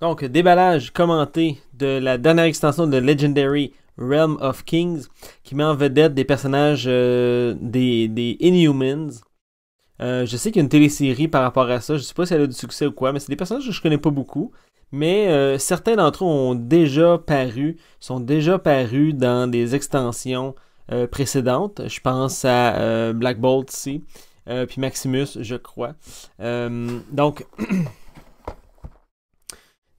Donc, déballage commenté de la dernière extension de Legendary Realm of Kings, qui met en vedette des personnages euh, des, Inhumans. Euh, je sais qu'il y a une télésérie par rapport à ça, je ne sais pas si elle a du succès ou quoi, mais c'est des personnages que je connais pas beaucoup. Mais euh, certains d'entre eux ont déjà paru, sont déjà parus dans des extensions précédentes. Je pense à Black Bolt ici, puis Maximus, je crois. donc.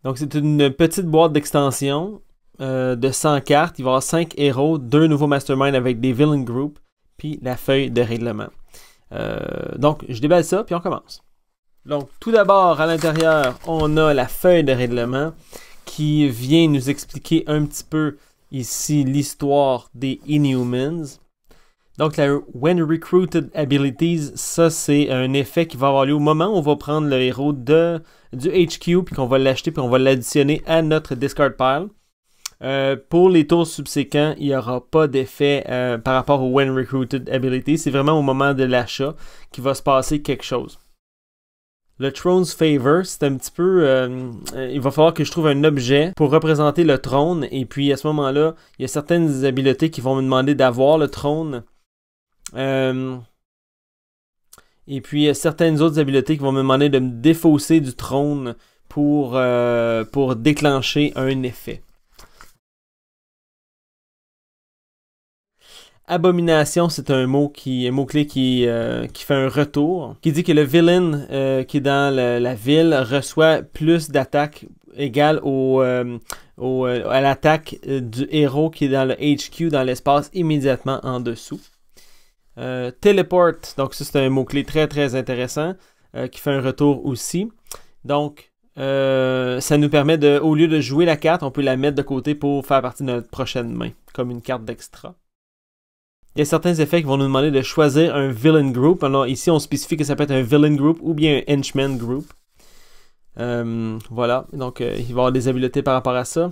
Donc, c'est une petite boîte d'extension euh, de 100 cartes. Il va y avoir 5 héros, 2 nouveaux masterminds avec des villain group, puis la feuille de règlement. Euh, donc, je déballe ça, puis on commence. Donc, tout d'abord, à l'intérieur, on a la feuille de règlement qui vient nous expliquer un petit peu ici l'histoire des Inhumans. Donc, la When Recruited Abilities, ça, c'est un effet qui va avoir lieu au moment où on va prendre le héros de du HQ, puis qu'on va l'acheter, puis on va l'additionner à notre discard pile. Euh, pour les tours subséquents, il n'y aura pas d'effet euh, par rapport au When Recruited Ability. C'est vraiment au moment de l'achat qu'il va se passer quelque chose. Le Throne's Favor, c'est un petit peu... Euh, il va falloir que je trouve un objet pour représenter le trône. Et puis à ce moment-là, il y a certaines habiletés qui vont me demander d'avoir le trône. Et puis euh, certaines autres habiletés qui vont me demander de me défausser du trône pour, euh, pour déclencher un effet. Abomination, c'est un mot qui, mot-clé euh, qui, fait un retour, qui dit que le villain qui est dans la ville reçoit plus d'attaques égales à l'attaque du héros qui est dans le HQ, dans l'espace immédiatement en dessous. Euh, teleport, donc ça c'est un mot-clé très très intéressant euh, qui fait un retour aussi. Donc euh, ça nous permet de, au lieu de jouer la carte, on peut la mettre de côté pour faire partie de notre prochaine main, comme une carte d'extra. Il y a certains effets qui vont nous demander de choisir un villain group. Alors ici on spécifie que ça peut être un villain group ou bien un henchman group. voilà, donc il va y avoir des habiletés par rapport à ça.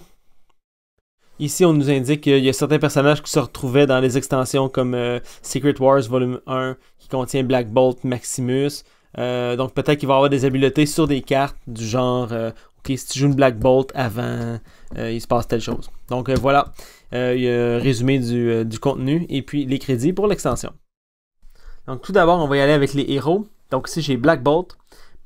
Ici, on nous indique qu'il y a certains personnages qui se retrouvaient dans les extensions comme euh, Secret Wars Volume 1, qui contient Black Bolt, Maximus. Euh, donc peut-être qu'il va avoir des habiletés sur des cartes du genre, euh, ok, si tu joues une Black Bolt avant, il se passe telle chose. Donc voilà, il résumé du, contenu et puis les crédits pour l'extension. Donc tout d'abord, on va y aller avec les héros. Donc ici, j'ai Black Bolt,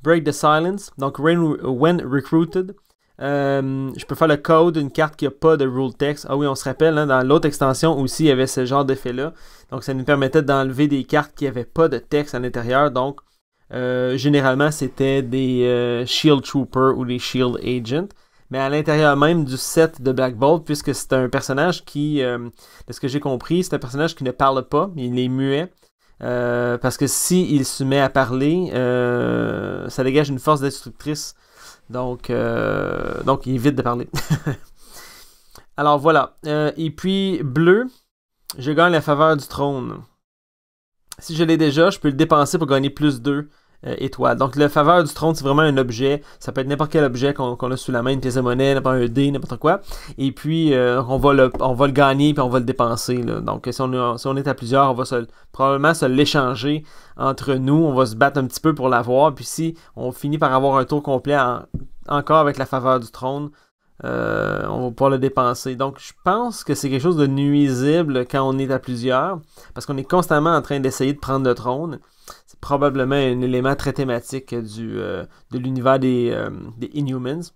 Break the Silence, donc when Recruited, euh, je peux faire le code, d'une carte qui n'a pas de rule text. Ah oui, on se rappelle, hein, dans l'autre extension aussi, il y avait ce genre d'effet-là. Donc, ça nous permettait d'enlever des cartes qui n'avaient pas de texte à l'intérieur. Donc, euh, généralement, c'était des euh, Shield Trooper ou des Shield Agent. Mais à l'intérieur même du set de Black Bolt, puisque c'est un personnage qui, de ce que j'ai compris, c'est un personnage qui ne parle pas, il est muet. parce que s'il se met à parler, ça dégage une force destructrice donc, euh, donc il évite de parler. Alors voilà. Euh, et puis, bleu, je gagne la faveur du trône. Si je l'ai déjà, je peux le dépenser pour gagner plus 2. Euh, Donc, la faveur du trône, c'est vraiment un objet. Ça peut être n'importe quel objet qu'on a sous la main, une pièce de monnaie, n'importe un dé, n'importe quoi. Et puis, euh, on, va le, on va le gagner, puis on va le dépenser. Donc, si on, est à plusieurs, on va probablement se l'échanger entre nous. On va se battre un petit peu pour l'avoir. Puis, si on finit par avoir un tour complet encore avec la faveur du trône, euh, on va pouvoir le dépenser. Donc, je pense que c'est quelque chose de nuisible quand on est à plusieurs, parce qu'on est constamment en train d'essayer de prendre le trône probablement un élément très thématique du, euh, de l'univers des, euh, Inhumans.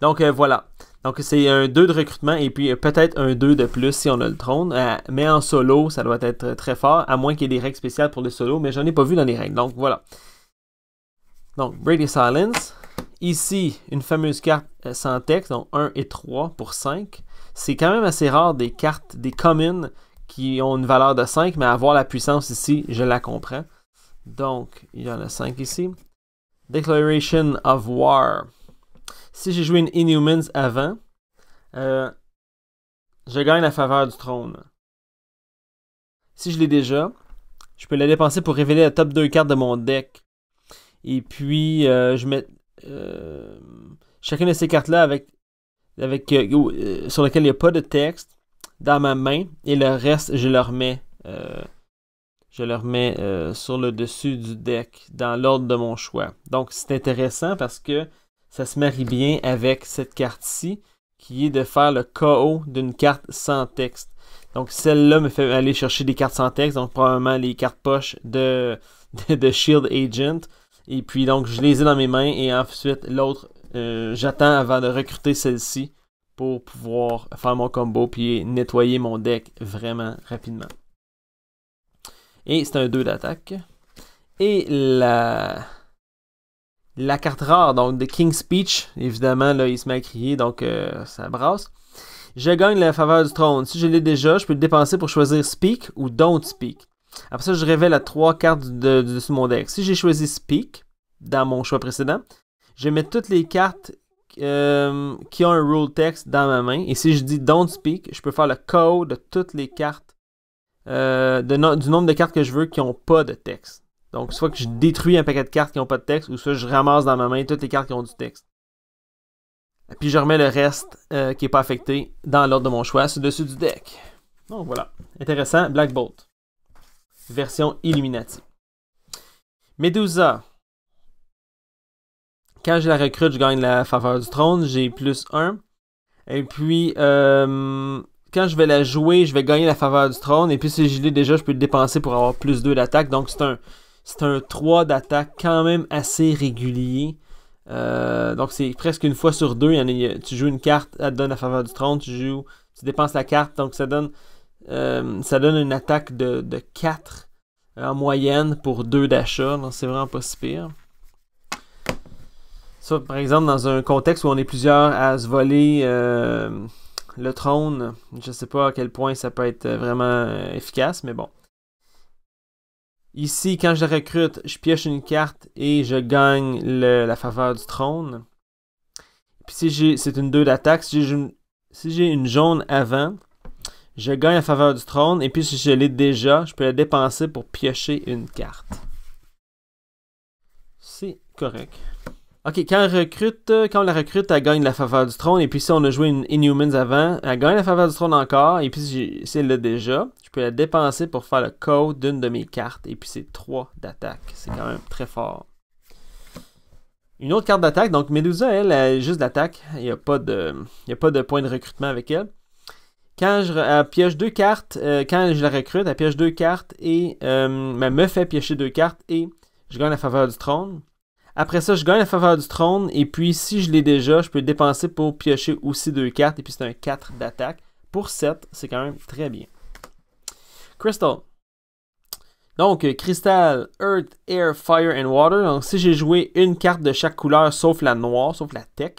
Donc euh, voilà. Donc c'est un 2 de recrutement et puis peut-être un 2 de plus si on a le trône. mais en solo, ça doit être très fort, à moins qu'il y ait des règles spéciales pour le solo, mais j'en ai pas vu dans les règles. Donc voilà. Donc Brady Silence. Ici, une fameuse carte sans texte, donc 1 et 3 pour 5. C'est quand même assez rare des cartes, des communes qui ont une valeur de 5, mais avoir la puissance ici, je la comprends. Donc, il y en a 5 ici. Declaration of War. Si j'ai joué une Inhumans avant, euh, je gagne la faveur du trône. Si je l'ai déjà, je peux la dépenser pour révéler la top 2 cartes de mon deck. Et puis, euh, je mets euh, chacune de ces cartes-là avec, avec sur lesquelles il n'y a pas de texte dans ma main et le reste, je le remets, euh, je le remets euh, sur le dessus du deck dans l'ordre de mon choix. Donc, c'est intéressant parce que ça se marie bien avec cette carte-ci qui est de faire le KO d'une carte sans texte. Donc, celle-là me fait aller chercher des cartes sans texte, donc probablement les cartes poches de, de, Shield Agent. Et puis, donc, je les ai dans mes mains et ensuite, l'autre, euh, j'attends avant de recruter celle-ci pour pouvoir faire mon combo puis nettoyer mon deck vraiment rapidement. Et c'est un 2 d'attaque. Et la... La carte rare, donc de King's Speech, évidemment, là, il se met à crier, donc euh, ça brasse. Je gagne la faveur du trône. Si je l'ai déjà, je peux le dépenser pour choisir Speak ou Don't Speak. Après ça, je révèle à trois cartes de, de, mon deck. Si j'ai choisi Speak, dans mon choix précédent, je mets toutes les cartes euh, qui a un rule text dans ma main. Et si je dis don't speak, je peux faire le code de toutes les cartes, euh, du nombre de cartes que je veux qui n'ont pas de texte. Donc, soit que je détruis un paquet de cartes qui n'ont pas de texte, ou soit je ramasse dans ma main toutes les cartes qui ont du texte. Et puis je remets le reste euh, qui n'est pas affecté dans l'ordre de mon choix sur dessus du deck. Donc voilà. Intéressant, Black Bolt. Version Illuminati. Medusa, quand je la recrute, je gagne la faveur du trône, j'ai plus 1. Et puis, euh, quand je vais la jouer, je vais gagner la faveur du trône. Et puis, si je l'ai déjà, je peux le dépenser pour avoir plus 2 d'attaque. Donc, c'est un, c'est un 3 d'attaque quand même assez régulier. Euh, donc, c'est presque une fois sur deux. tu joues une carte, elle donne la faveur du trône. Tu, joues, tu dépenses la carte, donc ça donne, euh, ça donne une attaque de, de 4 en moyenne pour 2 d'achat. Donc, c'est vraiment pas si pire. Ça, par exemple, dans un contexte où on est plusieurs à se voler euh, le trône, je ne sais pas à quel point ça peut être vraiment euh, efficace, mais bon. Ici, quand je recrute, je pioche une carte et je gagne la faveur du trône. Puis si j'ai, c'est une 2 d'attaque, si j'ai une, une jaune avant, je gagne la faveur du trône et puis si je l'ai déjà, je peux la dépenser pour piocher une carte. C'est correct. Ok, quand, euh, on recrute, quand la recrute, elle gagne la faveur du trône. Et puis si on a joué une Inhumans avant, elle gagne la faveur du trône encore. Et puis si elle l'a déjà, je peux la dépenser pour faire le code d'une de mes cartes. Et puis c'est 3 d'attaque. C'est quand même très fort. Une autre carte d'attaque, donc Medusa, elle, elle a juste d'attaque. Il n'y a, pas de, pas de point de recrutement avec elle. Quand je deux cartes, euh, quand je la recrute, elle pioche deux cartes et euh, me fait piocher deux cartes et je gagne la faveur du trône. Après ça, je gagne la faveur du trône. Et puis, si je l'ai déjà, je peux dépenser pour piocher aussi deux cartes. Et puis, c'est un 4 d'attaque. Pour 7, c'est quand même très bien. Crystal. Donc, euh, Crystal, Earth, Air, Fire and Water. Donc, si j'ai joué une carte de chaque couleur, sauf la noire, sauf la tech,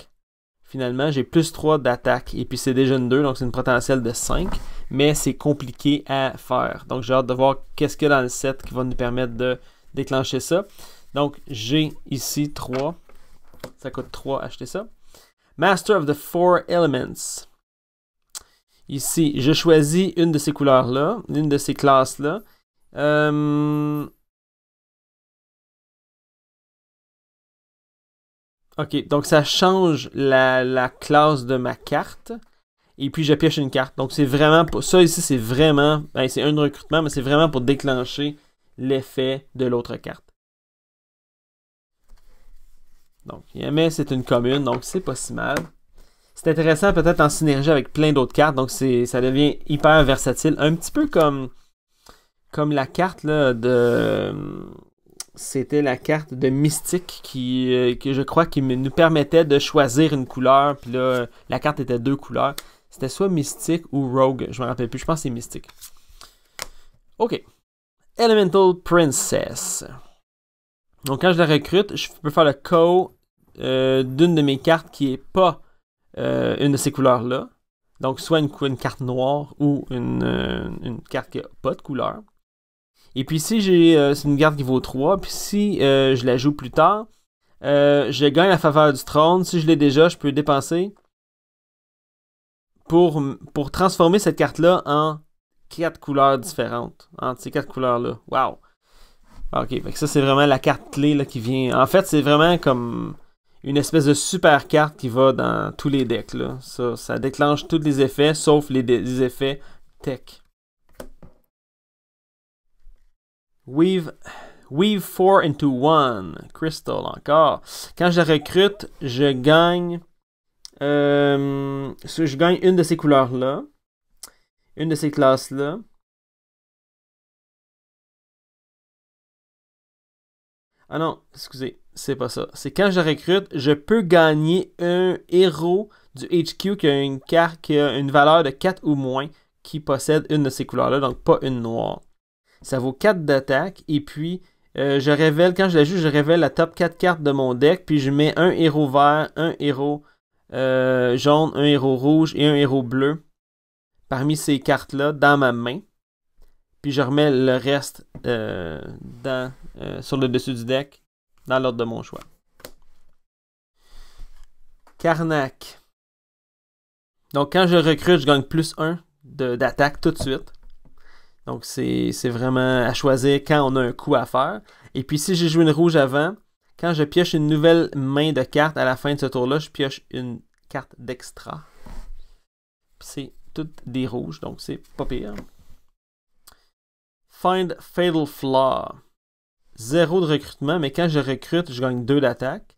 finalement, j'ai plus 3 d'attaque. Et puis, c'est déjà une 2, donc c'est une potentielle de 5. Mais c'est compliqué à faire. Donc, j'ai hâte de voir qu'est-ce qu'il y a dans le set qui va nous permettre de déclencher ça. Donc, j'ai ici 3. Ça coûte 3 acheter ça. Master of the Four Elements. Ici, je choisis une de ces couleurs-là, une de ces classes-là. Euh, OK, donc ça change la, classe de ma carte. Et puis je pioche une carte. Donc c'est vraiment pour. Ça ici, c'est vraiment. Ben, c'est un recrutement, mais c'est vraiment pour déclencher l'effet de l'autre carte. Donc, mais c'est une commune, donc c'est pas si mal. C'est intéressant peut-être en synergie avec plein d'autres cartes, donc ça devient hyper versatile. Un petit peu comme, comme la carte de... C'était la carte de Mystique qui, euh, je crois, qui nous permettait de choisir une couleur. Puis là, la carte était deux couleurs. C'était soit Mystique ou Rogue. Je me rappelle plus. Je pense que c'est Mystique. OK. Elemental Princess. Donc quand je la recrute, je peux faire le co euh, d'une de mes cartes qui n'est pas euh, une de ces couleurs-là. Donc soit une, carte noire ou une, euh, carte qui n'a pas de couleur. Et puis si j'ai c'est une carte qui vaut 3, puis si je la joue plus tard, je gagne la faveur du trône. Si je l'ai déjà, je peux dépenser pour, transformer cette carte-là en quatre couleurs différentes. En ces quatre couleurs-là. Wow! Ah, ok, ça c'est vraiment la carte clé qui vient. En fait, c'est vraiment comme une espèce de super carte qui va dans tous les decks. Là. Ça, déclenche tous les effets, sauf les, effets tech. Weave, weave into one. Crystal encore. Quand je recrute, je gagne. Euh, je gagne une de ces couleurs-là. Une de ces classes-là. Ah non, excusez, c'est pas ça. C'est quand je recrute, je peux gagner un héros du HQ qui a une carte qui a une valeur de 4 ou moins qui possède une de ces couleurs-là, donc pas une noire. Ça vaut 4 d'attaque et puis euh, je révèle, quand je la joue, je révèle la top 4 cartes de mon deck, puis je mets un héros vert, un héros euh, jaune, un héros rouge et un héros bleu parmi ces cartes-là dans ma main. Puis je remets le reste euh, dans euh, sur le dessus du deck dans l'ordre de mon choix. Karnak. Donc, quand je recrute, je gagne plus 1 d'attaque tout de suite. Donc, c'est vraiment à choisir quand on a un coup à faire. Et puis, si j'ai joué une rouge avant, quand je pioche une nouvelle main de cartes à la fin de ce tour-là, je pioche une carte d'extra. C'est toutes des rouges, donc c'est pas pire. Find Fatal Flaw zéro de recrutement, mais quand je recrute, je gagne 2 d'attaque.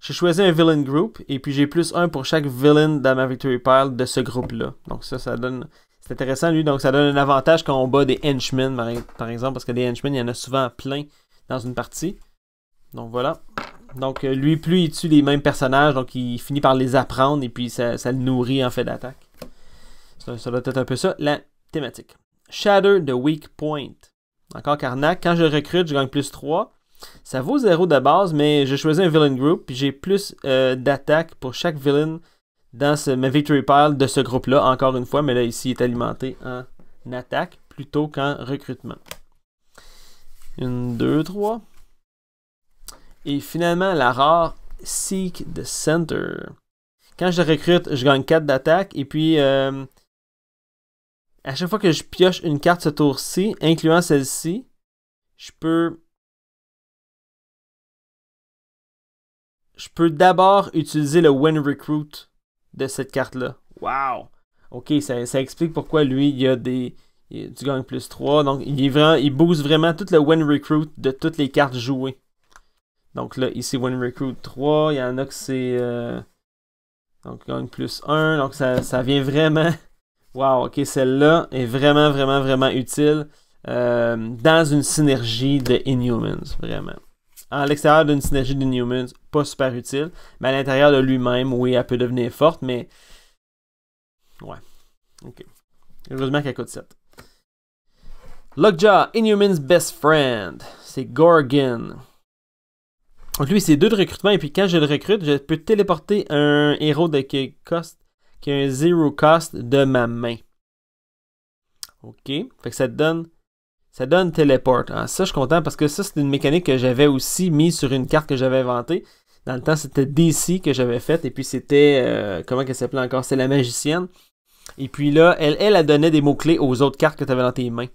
J'ai choisi un villain group et puis j'ai plus 1 pour chaque villain dans ma victory pile de ce groupe-là. Donc ça, ça donne. C'est intéressant, lui. Donc ça donne un avantage quand on bat des henchmen, par exemple, parce que des henchmen, il y en a souvent plein dans une partie. Donc voilà. Donc euh, lui, plus il tue les mêmes personnages, donc il finit par les apprendre et puis ça, le nourrit en fait d'attaque. Ça, ça doit être un peu ça, la thématique. Shatter the Weak Point. Encore Carnac. Quand je recrute, je gagne plus 3. Ça vaut 0 de base, mais j'ai choisi un villain group, puis j'ai plus euh, d'attaque pour chaque villain dans ce, ma victory pile de ce groupe-là, encore une fois, mais là, ici, il est alimenté en attaque plutôt qu'en recrutement. Une, deux, trois. Et finalement, la rare Seek the Center. Quand je recrute, je gagne 4 d'attaque, et puis... Euh, à chaque fois que je pioche une carte ce tour-ci, incluant celle-ci, je peux. Je peux d'abord utiliser le Win Recruit de cette carte-là. Wow! Ok, ça, explique pourquoi lui, il y a des. du Gang plus 3. Donc, il, est vraiment, il booste vraiment tout le Win Recruit de toutes les cartes jouées. Donc là, ici, Win Recruit 3. Il y en a que c'est. Euh, donc, Gang plus 1. Donc, ça vient vraiment. Wow, ok, celle-là est vraiment, vraiment, vraiment utile euh, dans une synergie de Inhumans, vraiment. À l'extérieur d'une synergie d'Inhumans, pas super utile, mais à l'intérieur de lui-même, oui, elle peut devenir forte, mais. Ouais. Ok. Heureusement qu'elle coûte 7. Lockjaw, Inhuman's best friend. C'est Gorgon. Donc lui, c'est deux de recrutement, et puis quand je le recrute, je peux téléporter un héros de qui qui est un zero cost de ma main. OK. Fait que ça donne ça donne téléport. Ah, ça, je suis content parce que ça, c'est une mécanique que j'avais aussi mise sur une carte que j'avais inventée. Dans le temps, c'était DC que j'avais faite. Et puis, c'était. Euh, comment elle s'appelait encore C'est la magicienne. Et puis là, elle, elle, a donné des mots-clés aux autres cartes que tu avais dans tes mains.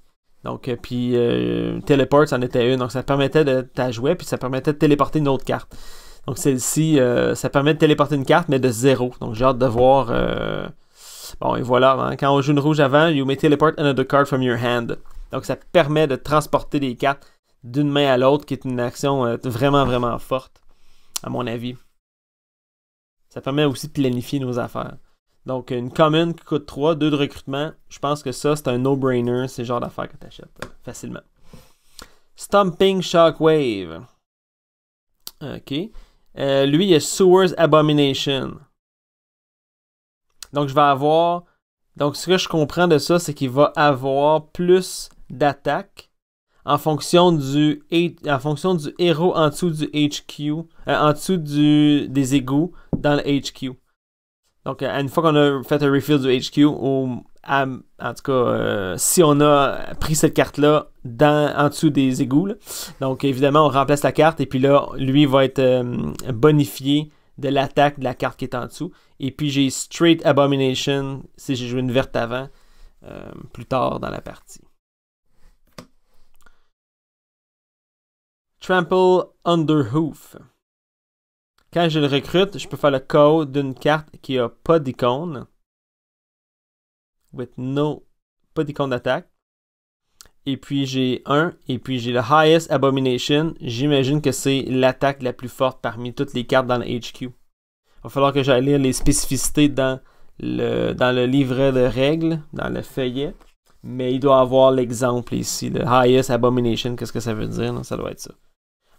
Donc, euh, puis, euh, téléport teleport, c'en était une. Donc, ça permettait de. T'as joué, puis ça permettait de téléporter une autre carte. Donc celle-ci, euh, ça permet de téléporter une carte, mais de zéro. Donc j'ai hâte de voir. Euh, bon, et voilà, hein. quand on joue une rouge avant, you may teleport another card from your hand. Donc ça permet de transporter des cartes d'une main à l'autre, qui est une action euh, vraiment, vraiment forte, à mon avis. Ça permet aussi de planifier nos affaires. Donc une commune qui coûte 3, 2 de recrutement, je pense que ça, c'est un no-brainer. C'est le genre d'affaires que tu achètes facilement. Stomping Shockwave. Ok. Euh, lui, il y a Sewer's Abomination. Donc, je vais avoir. Donc, ce que je comprends de ça, c'est qu'il va avoir plus d'attaques en fonction du en fonction du héros en dessous du HQ, euh, en dessous des égouts dans le HQ. Donc, une fois qu'on a fait un refill du HQ, en tout cas, euh, si on a pris cette carte-là en dessous des égouts, donc évidemment, on remplace la carte et puis là, lui va être euh, bonifié de l'attaque de la carte qui est en dessous. Et puis j'ai Straight Abomination si j'ai joué une verte avant, euh, plus tard dans la partie. Trample under hoof. Quand je le recrute, je peux faire le code d'une carte qui n'a pas d'icône. With no. Pas d'icône d'attaque. Et puis j'ai 1, Et puis j'ai le highest abomination. J'imagine que c'est l'attaque la plus forte parmi toutes les cartes dans le HQ. Il va falloir que j'aille lire les spécificités dans le, dans le livret de règles, dans le feuillet. Mais il doit avoir l'exemple ici. de highest abomination, qu'est-ce que ça veut dire? Non, ça doit être ça.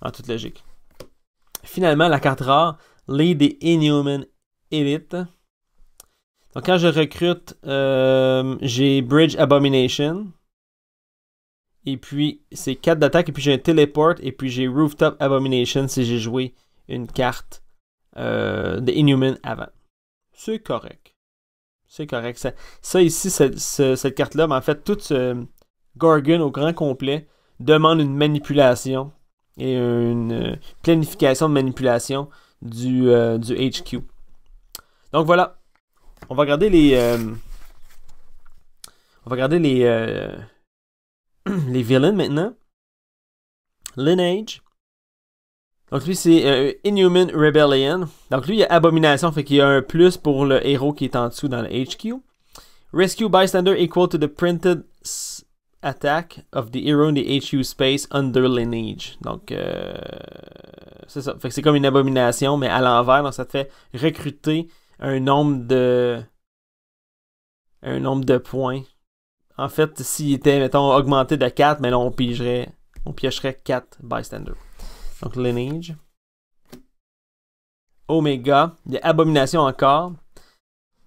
En toute logique. Finalement, la carte rare, Lead the Inhuman Elite. Donc quand je recrute, euh, j'ai Bridge Abomination. Et puis c'est 4 d'attaque. Et puis j'ai un Teleport. Et puis j'ai Rooftop Abomination si j'ai joué une carte euh, de Inhuman avant. C'est correct. C'est correct. Ça, ici, cette, cette carte-là, en fait, tout ce Gorgon au grand complet demande une manipulation et euh, une euh, planification de manipulation du, euh, du HQ. Donc voilà. On va regarder les. on va regarder les. les villains maintenant. Lineage. Donc lui c'est Inhuman Rebellion. Donc lui il y a Abomination, fait qu'il y a un plus pour le héros qui est en dessous dans le HQ. Rescue bystander equal to the printed attack of the hero in the HU space under lineage. Donc, euh, c'est ça. Fait c'est comme une abomination, mais à l'envers. Donc, ça te fait recruter un nombre de. Un nombre de points. En fait, s'il était, mettons, augmenté de 4, mais ben là, on pigerait. On piocherait 4 bystanders. Donc, lineage. Omega. Il y a abomination encore.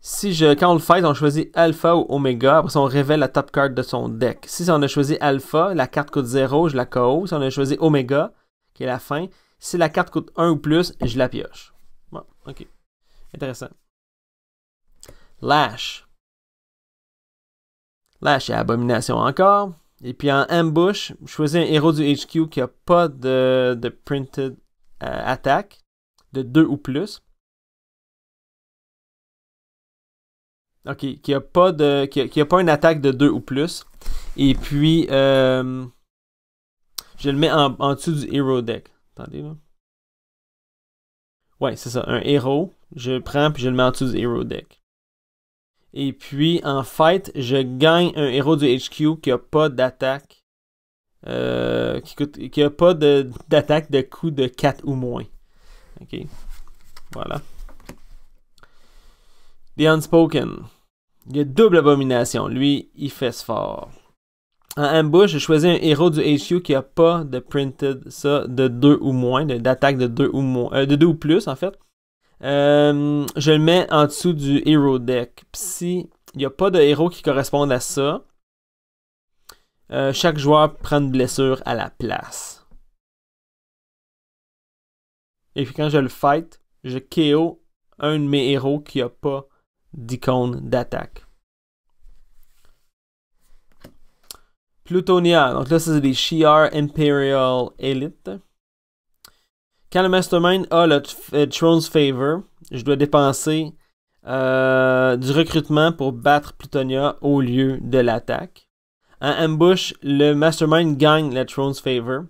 Si je, quand on le fait, on choisit alpha ou Omega, après ça on révèle la top card de son deck. Si on a choisi alpha, la carte coûte 0, je la KO. Si on a choisi Omega, qui est la fin, si la carte coûte 1 ou plus, je la pioche. Bon, ok. Intéressant. Lash. Lash et Abomination encore. Et puis en ambush, je choisis un héros du HQ qui n'a pas de, de printed euh, attack, de 2 ou plus. OK, qui a pas de pas une attaque de 2 ou plus. Et puis euh, je le mets en, dessous du hero deck. Attendez là. Ouais, c'est ça, un héros. Je le prends puis je le mets en dessous du hero deck. Et puis en fait je gagne un héros du HQ qui n'a pas d'attaque. Euh, qui, pas d'attaque de, coût de 4 ou moins. OK. Voilà. The Unspoken. Il a double abomination. Lui, il ce fort. En ambush, je choisis un héros du HQ qui a pas de printed ça de 2 ou moins, d'attaque de 2 ou moins, de 2 euh, ou plus en fait. Euh, je le mets en dessous du hero deck. Pis si il n'y a pas de héros qui correspondent à ça, euh, chaque joueur prend une blessure à la place. Et puis quand je le fight, je KO un de mes héros qui a pas d'icônes d'attaque. Plutonia, donc là c'est des Shi'ar Imperial Elite. Quand le Mastermind a le Throne's euh, Favor, je dois dépenser euh, du recrutement pour battre Plutonia au lieu de l'attaque. En ambush, le Mastermind gagne le Throne's Favor.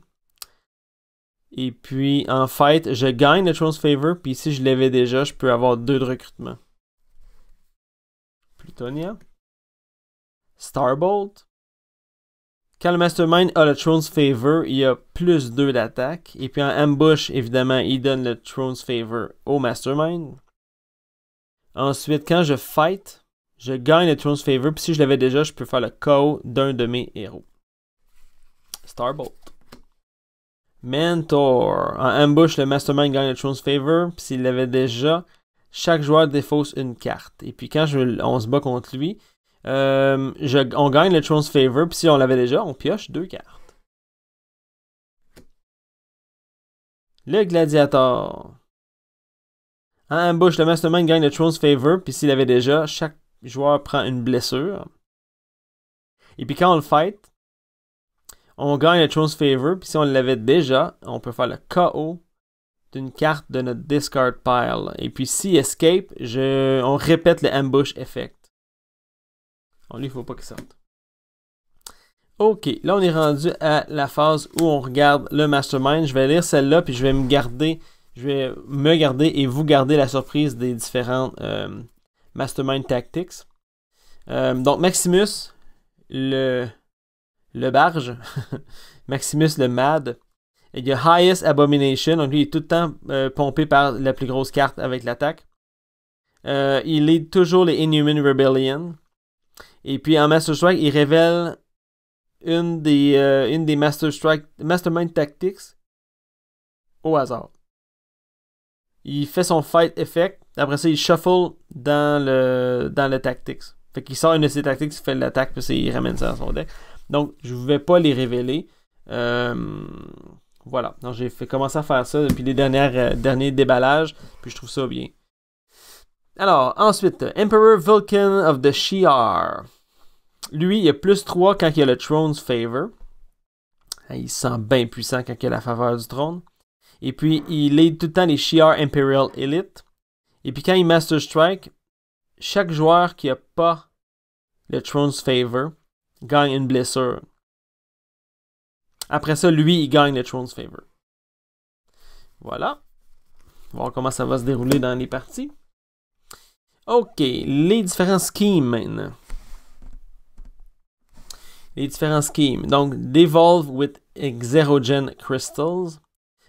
Et puis en fight, je gagne le Throne's Favor. Puis si je l'avais déjà, je peux avoir deux de recrutement tonia Starbolt. Quand le Mastermind a le Throne's Favor, il a plus 2 d'attaque. Et puis en Ambush, évidemment, il donne le Throne's Favor au Mastermind. Ensuite, quand je fight, je gagne le Throne's Favor. Puis si je l'avais déjà, je peux faire le KO d'un de mes héros. Starbolt. Mentor. En ambush, le Mastermind gagne le Throne's Favor. Puis s'il l'avait déjà, chaque joueur défausse une carte. Et puis quand on se bat contre lui, euh, on gagne le Throne's Favor, puis si on l'avait déjà, on pioche deux cartes. Le Gladiator. En ambush, le Mastermind gagne le Throne's Favor, puis s'il l'avait déjà, chaque joueur prend une blessure. Et puis quand on le fight, on gagne le Throne's Favor, puis si on l'avait déjà, on peut faire le KO une carte de notre discard pile. Et puis si escape, je, on répète le ambush effect. On lui faut pas qu'il sorte. Ok, là on est rendu à la phase où on regarde le mastermind. Je vais lire celle-là puis je vais me garder, je vais me garder et vous garder la surprise des différents euh, mastermind tactics. Euh, donc Maximus, le le barge, Maximus le mad, il y a Highest Abomination, donc lui il est tout le temps euh, pompé par la plus grosse carte avec l'attaque. Euh, il est toujours les Inhuman Rebellion. Et puis en Master Strike, il révèle une des, euh, une des Master Strike, Mastermind Tactics au hasard. Il fait son Fight Effect. Après ça, il shuffle dans le, dans le Tactics. Fait qu'il sort une de ses Tactics, il fait l'attaque, puis il ramène ça dans son deck. Donc, je ne vais pas les révéler. Euh, voilà. J'ai commencé à faire ça depuis les dernières, euh, derniers déballages, puis je trouve ça bien. Alors, ensuite, Emperor Vulcan of the Shi'ar. Lui, il a plus 3 quand il a le Throne's Favor. Il sent bien puissant quand il a la faveur du trône. Et puis, il aide tout le temps les Shi'ar Imperial Elite. Et puis, quand il Master Strike, chaque joueur qui a pas le Throne's Favor gagne une blessure. Après ça, lui, il gagne le Throne's Favor. Voilà. On va voir comment ça va se dérouler dans les parties. OK, les différents schemes maintenant. Les différents schemes. Donc, Devolve with Xerogen Crystals.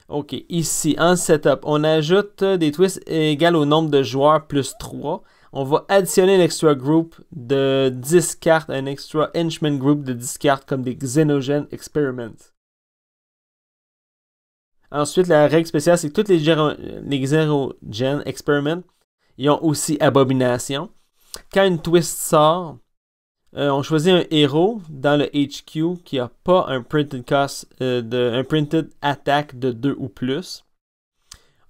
OK, ici, en setup, on ajoute des twists égales au nombre de joueurs plus 3 on va additionner un extra group de 10 cartes, un extra henchman group de 10 cartes comme des Xenogen Experiments. Ensuite, la règle spéciale, c'est que tous les, les Experiments, ils ont aussi Abomination. Quand une twist sort, euh, on choisit un héros dans le HQ qui n'a pas un printed, cost, euh, de, un printed attack de 2 ou plus.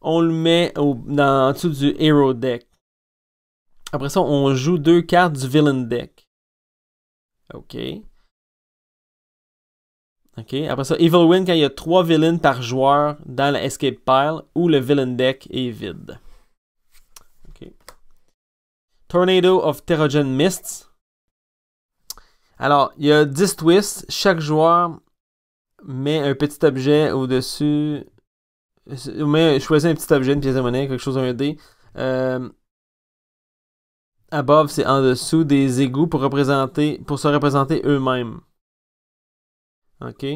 On le met dans, en dessous du Hero Deck. Après ça, on joue deux cartes du villain deck. OK. OK. Après ça, Evil Win quand il y a trois villains par joueur dans la escape pile ou le villain deck est vide. OK. Tornado of Terrogen Mists. Alors, il y a 10 twists. Chaque joueur met un petit objet au-dessus. Euh, choisit un petit objet, une pièce de monnaie, quelque chose, un dé. Euh, above, c'est en dessous des égouts pour, représenter, pour se représenter eux-mêmes. OK?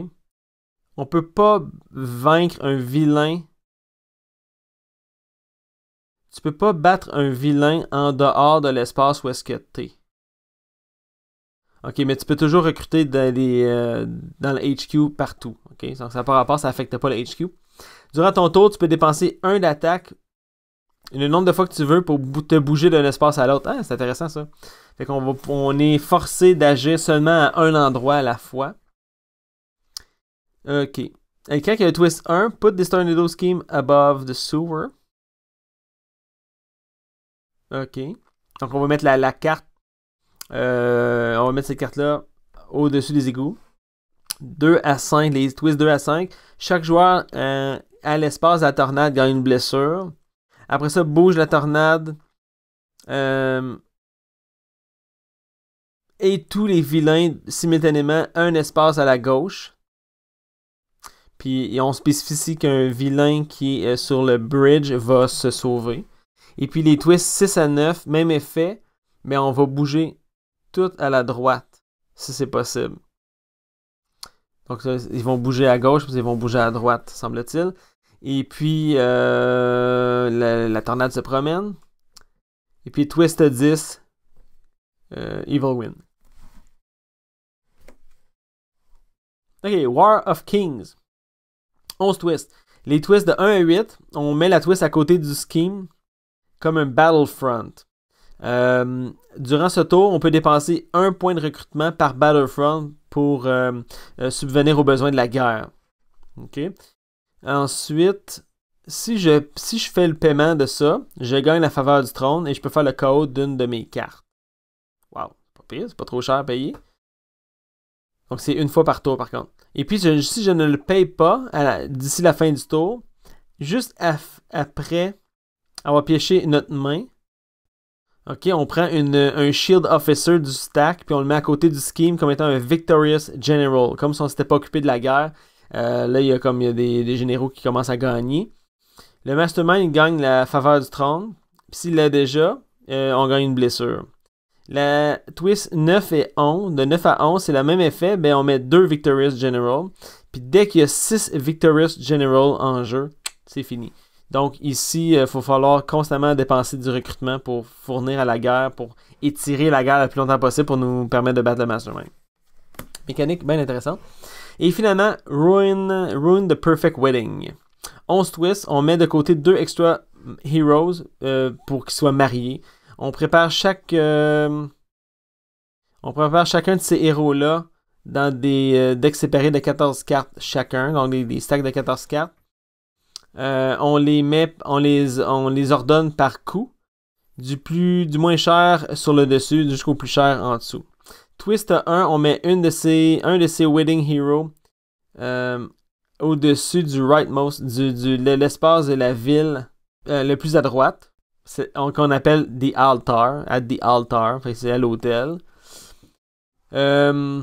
On peut pas vaincre un vilain. Tu peux pas battre un vilain en dehors de l'espace où est-ce que es. OK, mais tu peux toujours recruter dans, euh, dans le HQ partout. Donc, ça par rapport, ça affecte pas le HQ. Durant ton tour, tu peux dépenser un d'attaque le nombre de fois que tu veux pour te bouger d'un espace à l'autre. Ah, c'est intéressant ça. Fait qu'on on est forcé d'agir seulement à un endroit à la fois. Ok. il y a twist 1, put this tornado scheme above the sewer. Ok. Donc on va mettre la, carte. Euh, on va mettre cette carte-là au-dessus des égouts. 2 à 5, les twists 2 à 5. Chaque joueur euh, à l'espace de la tornade gagne une blessure. Après ça, bouge la tornade. Euh, et tous les vilains simultanément un espace à la gauche. Puis on spécifie ici qu'un vilain qui est euh, sur le bridge va se sauver. Et puis les twists 6 à 9, même effet, mais on va bouger tout à la droite, si c'est possible. Donc ils vont bouger à gauche, puis ils vont bouger à droite, semble-t-il. Et puis, euh, la, tornade se promène. Et puis twist 10, euh, Evil wind. Ok, War of Kings. 11 twists. Les twists de 1 à 8, on met la twist à côté du scheme comme un Battlefront. Euh, durant ce tour, on peut dépenser un point de recrutement par Battlefront pour euh, subvenir aux besoins de la guerre. OK. Ensuite, si je, fais le paiement de ça, je gagne la faveur du trône et je peux faire le KO d'une de mes cartes. Wow, pas pire, c'est pas trop cher à payer. Donc c'est une fois par tour par contre. Et puis si je ne le paye pas d'ici la fin du tour, juste après avoir pioché notre main, ok, on prend un Shield Officer du stack puis on le met à côté du scheme comme étant un Victorious General, comme si on s'était pas occupé de la guerre. Euh, là, il y a comme il y a des généraux qui commencent à gagner. Le Mastermind gagne la faveur du trône. Puis s'il l'a déjà, euh, on gagne une blessure. La twist 9 et 11, de 9 à 11, c'est le même effet, mais ben, on met deux Victorious General. Puis dès qu'il y a 6 Victorious General en jeu, c'est fini. Donc ici, il euh, faut falloir constamment dépenser du recrutement pour fournir à la guerre, pour étirer la guerre le plus longtemps possible pour nous permettre de battre le Mastermind. Mécanique bien intéressante. Et finalement, Ruin, Ruin the Perfect Wedding. 11 twists, on met de côté deux extra heroes euh, pour qu'ils soient mariés. On prépare chaque. Euh, on prépare chacun de ces héros-là dans des euh, decks séparés de 14 cartes chacun, donc des, stacks de 14 cartes. on les met, on on les ordonne par coup, du plus, du moins cher sur le dessus jusqu'au plus cher en dessous. Twist 1, on met une de ces, un de ces Wedding Heroes au-dessus du rightmost, du, l'espace de la ville euh, le plus à droite, C'est qu'on appelle the altar, at the altar, c'est à l'hôtel. Euh,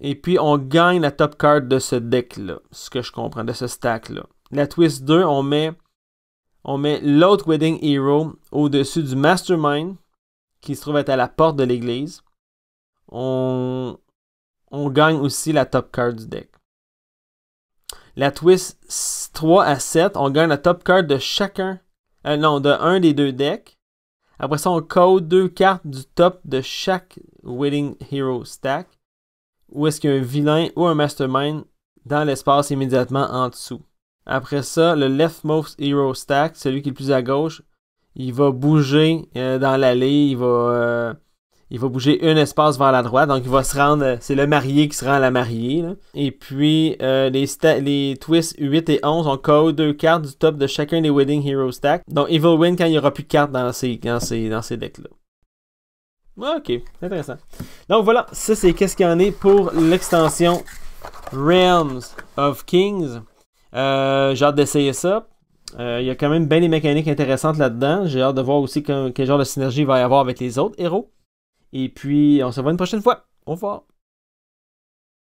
et puis on gagne la top card de ce deck-là, ce que je comprends, de ce stack-là. La twist 2, on met, on met l'autre Wedding Hero au-dessus du Mastermind, qui se trouve être à la porte de l'église. On, on gagne aussi la top card du deck. La twist 3 à 7, on gagne la top card de chacun. Euh, non, de un des deux decks. Après ça, on code deux cartes du top de chaque winning Hero stack. Où est-ce qu'il y a un vilain ou un mastermind dans l'espace immédiatement en dessous. Après ça, le leftmost hero stack, celui qui est le plus à gauche, il va bouger euh, dans l'allée, il va euh, il va bouger un espace vers la droite, donc il va se rendre, euh, c'est le marié qui se rend à la mariée. Et puis euh, les, twists 8 et 11, ont code deux cartes du top de chacun des Wedding Hero stacks. Donc il va win quand il n'y aura plus de cartes dans ces, dans ces, decks-là. Ok, intéressant. Donc voilà, ça c'est qu'est-ce qu'il y en est pour l'extension Realms of Kings. Euh, j'ai hâte d'essayer ça. Il y a quand même bien des mécaniques intéressantes là-dedans. J'ai hâte de voir aussi quel genre de synergie il va y avoir avec les autres héros. Et puis, on se voit une prochaine fois. Au revoir.